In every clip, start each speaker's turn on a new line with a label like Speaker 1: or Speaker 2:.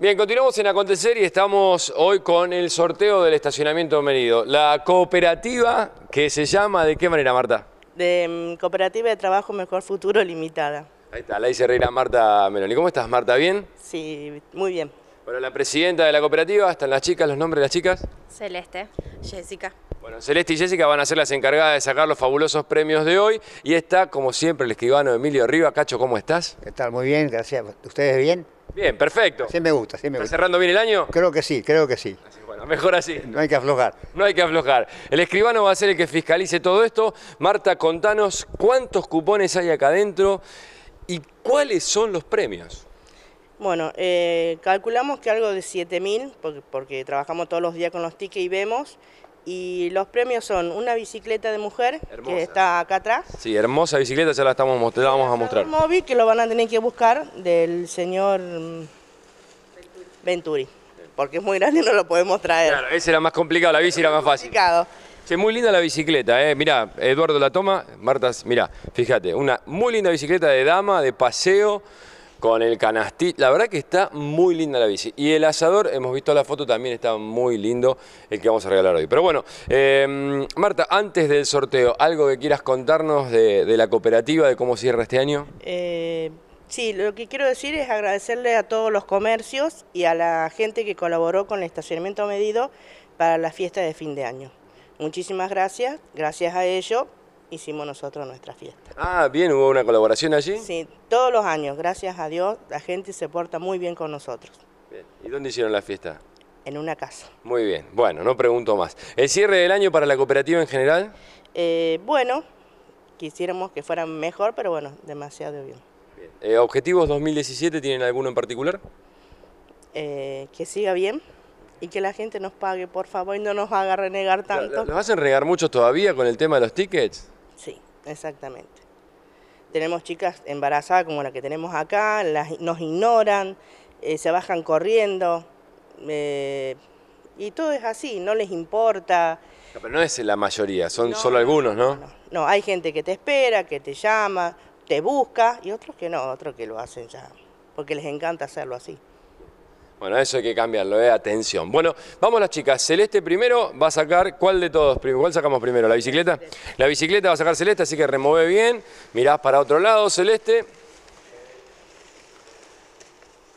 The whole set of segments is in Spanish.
Speaker 1: Bien, continuamos en Acontecer y estamos hoy con el sorteo del estacionamiento venido. La cooperativa que se llama, ¿de qué manera, Marta?
Speaker 2: De mm, Cooperativa de Trabajo Mejor Futuro Limitada.
Speaker 1: Ahí está, la dice reina Marta Meloni. ¿Cómo estás, Marta? ¿Bien?
Speaker 2: Sí, muy bien.
Speaker 1: Bueno, la presidenta de la cooperativa, están las chicas, los nombres de las chicas.
Speaker 2: Celeste, Jessica.
Speaker 1: Bueno, Celeste y Jessica van a ser las encargadas de sacar los fabulosos premios de hoy. Y está, como siempre, el escribano Emilio Riva. Cacho, ¿cómo estás?
Speaker 3: ¿Qué Muy bien, gracias. ¿Ustedes bien?
Speaker 1: Bien, perfecto. Sí me gusta, sí me gusta. cerrando bien el año?
Speaker 3: Creo que sí, creo que sí.
Speaker 1: bueno, mejor así. No hay que aflojar. No hay que aflojar. El escribano va a ser el que fiscalice todo esto. Marta, contanos cuántos cupones hay acá adentro y cuáles son los premios.
Speaker 2: Bueno, eh, calculamos que algo de 7.000, porque, porque trabajamos todos los días con los tickets y vemos, y los premios son una bicicleta de mujer, que está acá atrás.
Speaker 1: Sí, hermosa bicicleta, ya la estamos la vamos a mostrar. Un
Speaker 2: móvil que lo van a tener que buscar del señor mm, Venturi, porque es muy grande y no lo podemos traer.
Speaker 1: Claro, ese era más complicado, la bici era más fácil. Complicado. Sí, muy linda la bicicleta, eh. Mirá, Eduardo la toma, Marta, mira fíjate, una muy linda bicicleta de dama, de paseo con el canastí. La verdad que está muy linda la bici. Y el asador, hemos visto la foto, también está muy lindo el que vamos a regalar hoy. Pero bueno, em, Marta, antes del sorteo, ¿algo que quieras contarnos de, la cooperativa, de cómo cierra este año?
Speaker 2: Eh, sí, lo que quiero decir es agradecerle a todos los comercios y a la gente que colaboró con el estacionamiento medido para la fiesta de fin de año. Muchísimas gracias, gracias a ello hicimos nosotros nuestra fiesta.
Speaker 1: Ah, bien, hubo una colaboración allí. Sí,
Speaker 2: todos los años, gracias a Dios, la gente se porta muy bien con nosotros.
Speaker 1: Bien. ¿Y dónde hicieron la fiesta?
Speaker 2: En una casa.
Speaker 1: Muy bien, bueno, no pregunto más. ¿El cierre del año para la cooperativa en general?
Speaker 2: Eh, bueno, quisiéramos que fuera mejor, pero bueno, demasiado bien.
Speaker 1: Eh, ¿Objetivos 2017 tienen alguno en particular?
Speaker 2: Eh, que siga bien y que la gente nos pague, por favor, y no nos haga renegar tanto. ¿Nos hacen
Speaker 1: renegar mucho todavía con el tema de los tickets?
Speaker 2: Sí, exactamente. Tenemos chicas embarazadas como la que tenemos acá, las, nos ignoran, eh, se bajan corriendo. Eh, y todo es así, no les importa.
Speaker 1: pero no es la mayoría, son solo algunos, ¿no?
Speaker 2: No, hay gente que te espera, que te llama, te busca, y otros que no, otros que lo hacen ya, porque les encanta hacerlo así.
Speaker 1: Bueno, eso hay que cambiarlo, ¿eh? atención. Bueno, vamos las chicas. Celeste primero va a sacar, ¿cuál de todos? ¿Cuál sacamos primero? ¿La bicicleta? La bicicleta va a sacar Celeste, así que remueve bien. Mirás para otro lado, Celeste.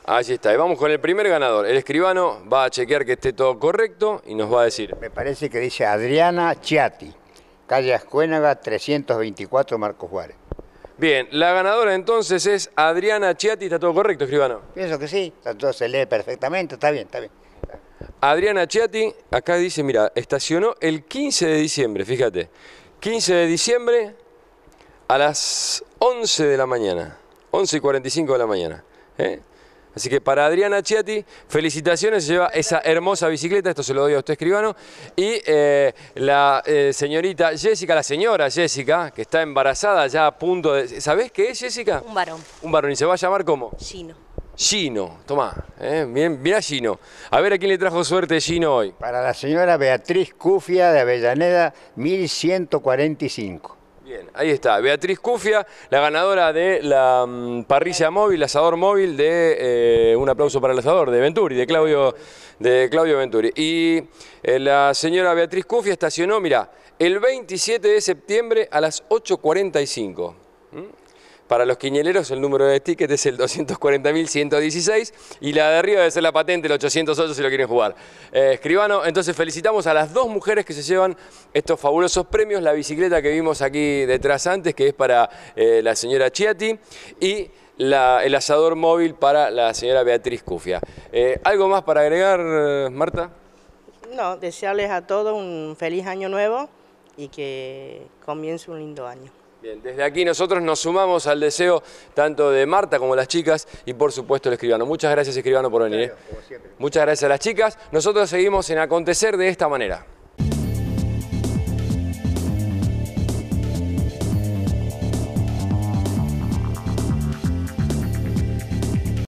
Speaker 1: Ahí está, y vamos con el primer ganador. El escribano va a chequear que esté todo correcto y nos va a decir. Me
Speaker 3: parece que dice Adriana Chiati, calle Ascuénaga 324 Marcos Juárez.
Speaker 1: Bien, la ganadora entonces es Adriana Chiati, ¿está todo correcto, escribano? Pienso que sí, se lee
Speaker 3: perfectamente, está bien, está bien.
Speaker 1: Adriana Chiati, acá dice, mira, estacionó el 15 de diciembre, fíjate. 15 de diciembre a las 11 de la mañana, 11 y 45 de la mañana. ¿eh? Así que para Adriana Chiati, felicitaciones, se lleva esa hermosa bicicleta, esto se lo doy a usted escribano, y eh, la eh, señorita Jessica, la señora Jessica, que está embarazada ya a punto de... ¿Sabés qué es Jessica? Un varón. Un varón, ¿y se va a llamar cómo? Gino. Gino, tomá, eh, mirá Gino. A ver a quién le trajo suerte Gino hoy.
Speaker 3: Para la señora Beatriz Cufia de Avellaneda, 1145.
Speaker 1: Bien, ahí está. Beatriz Cufia, la ganadora de la mm, parrilla móvil, asador móvil de eh, un aplauso para el asador de Venturi, de Claudio, de Claudio Venturi. Y eh, la señora Beatriz Cufia estacionó, mira, el 27 de septiembre a las 8.45. Para los quiñeleros el número de ticket es el 240.116 y la de arriba debe ser la patente, el 808 si lo quieren jugar. Eh, escribano, entonces felicitamos a las dos mujeres que se llevan estos fabulosos premios. La bicicleta que vimos aquí detrás antes, que es para eh, la señora Chiati, y el asador móvil para la señora Beatriz Cufia. Eh, ¿Algo más para agregar, Marta?
Speaker 2: No, desearles a todos un feliz año nuevo y que comience un lindo año.
Speaker 1: Bien, desde aquí nosotros nos sumamos al deseo tanto de Marta como las chicas y por supuesto el escribano. Muchas gracias escribano por venir. ¿eh? Muchas gracias a las chicas. Nosotros seguimos en acontecer de esta manera.